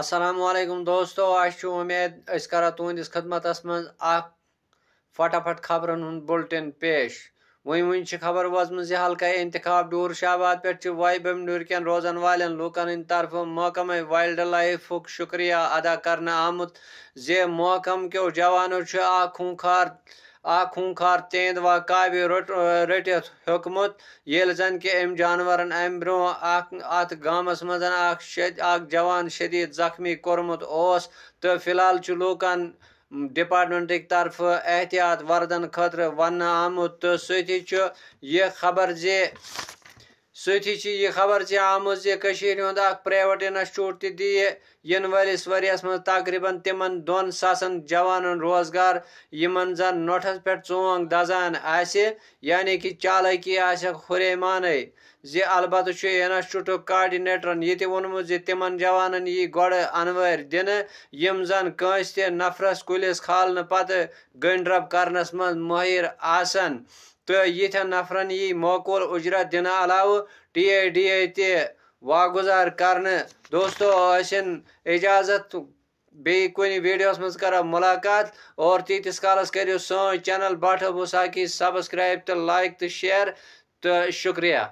السلام علیکم دوستو امید اس ارو تہندس خدمت فٹا فٹ خبرن ہند بلٹن پیش ون ون خبر ووزم حلقہ انتخاب ڈور شہباد پہ وائی بم کن روزن والین لوکن ہند طرف محکمہ وائلڈ لائف شکریہ ادا کرنا آمت کیو جوانو اخہ ہنخار اکھ خار تیند و کابہ رٹ رٹ حکمت یل زن کہ ام جانورن ام برو ات گامس مزن اکھ شد اکھ جوان شدید زخمی کورمت اوس تو فی الحال چ لوکن ڈپارٹمنٹ طرف احتیاط وردن خاطر ون آمت تو ستی چ یہ خبر زی ستی یہ خبر آمز کشیر آمد اخ پریویٹ انسچوٹ تی ولس ورس من تقریباً تمن دون ساسن جان روزگار یمن زن نوٹس چونگ دزان یعنی کہ چالکی آرے مانے زبتہ انسچوٹک کاڈنیٹرن یہ تونمت تمن جان یہ گو انور دن زن کنس تفرس کلس کھالہ پہ گنڈر کرنس من آسن تو یہ نفرن یہ موقول اجرت دن علاوہ ٹی اے ڈی اے واگزار گزار کرنے دستوسن اجازت بیڈوس مرو ملاقات اور تیتس کالس کرو چینل بٹ مساکی سبسکرائب تو لائک تو شیئر تو شکریہ